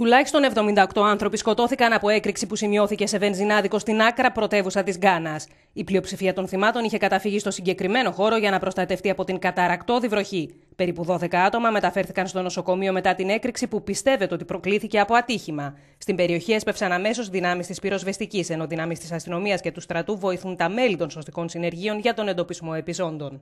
Τουλάχιστον 78 άνθρωποι σκοτώθηκαν από έκρηξη που σημειώθηκε σε βενζινάδικο στην άκρα πρωτεύουσα της Γκάνας. Η πλειοψηφία των θυμάτων είχε καταφύγει στο συγκεκριμένο χώρο για να προστατευτεί από την καταρακτώδη βροχή. Περίπου 12 άτομα μεταφέρθηκαν στο νοσοκομείο μετά την έκρηξη που πιστεύεται ότι προκλήθηκε από ατύχημα. Στην περιοχή έσπευσαν αμέσως δυνάμεις της πυροσβεστικής, ενώ δυνάμεις της αστυνομίας και του στρατού βοηθούν τα μέλη των σωστικών συνεργείων για τον εντοπισμό επιζώντων.